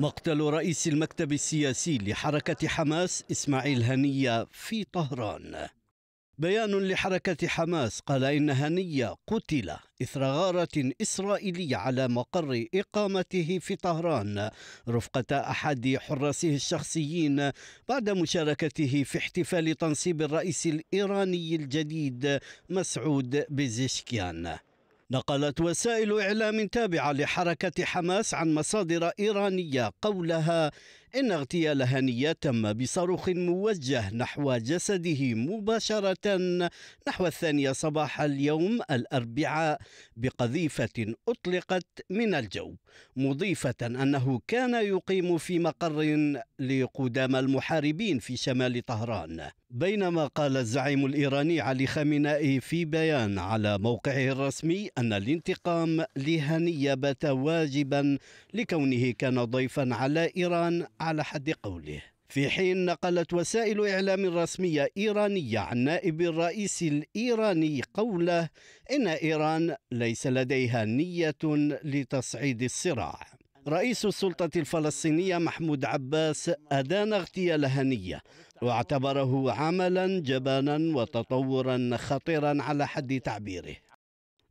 مقتل رئيس المكتب السياسي لحركة حماس إسماعيل هنية في طهران بيان لحركة حماس قال إن هنية قتل إثر غارة إسرائيلية على مقر إقامته في طهران رفقة أحد حراسه الشخصيين بعد مشاركته في احتفال تنصيب الرئيس الإيراني الجديد مسعود بزشكيان نقلت وسائل إعلام تابعة لحركة حماس عن مصادر إيرانية قولها إن اغتيال هنية تم بصاروخ موجه نحو جسده مباشرة نحو الثانية صباح اليوم الأربعاء بقذيفة أطلقت من الجو مضيفة أنه كان يقيم في مقر لقدام المحاربين في شمال طهران بينما قال الزعيم الإيراني علي خامنائي في بيان على موقعه الرسمي أن الانتقام لهنية بات واجبا لكونه كان ضيفا على إيران على حد قوله في حين نقلت وسائل إعلام رسمية إيرانية عن نائب الرئيس الإيراني قوله إن إيران ليس لديها نية لتصعيد الصراع رئيس السلطة الفلسطينية محمود عباس أدان اغتيال هنيه واعتبره عملا جبانا وتطورا خطيرا على حد تعبيره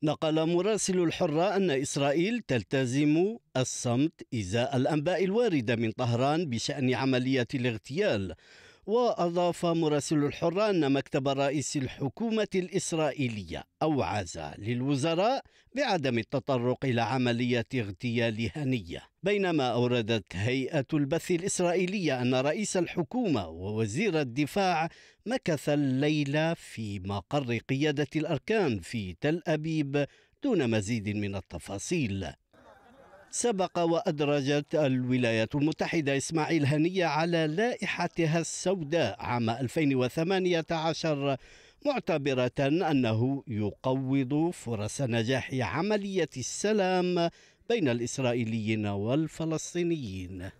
نقل مراسل الحرة أن إسرائيل تلتزم الصمت إزاء الأنباء الواردة من طهران بشأن عملية الاغتيال وأضاف مراسل الحرة أن مكتب رئيس الحكومة الإسرائيلية أوعز للوزراء بعدم التطرق إلى عملية اغتيال هنية بينما أوردت هيئة البث الإسرائيلية أن رئيس الحكومة ووزير الدفاع مكث الليلة في مقر قيادة الأركان في تل أبيب دون مزيد من التفاصيل سبق وأدرجت الولايات المتحدة إسماعيل هنية على لائحتها السوداء عام 2018 معتبرة أنه يقوض فرص نجاح عملية السلام بين الإسرائيليين والفلسطينيين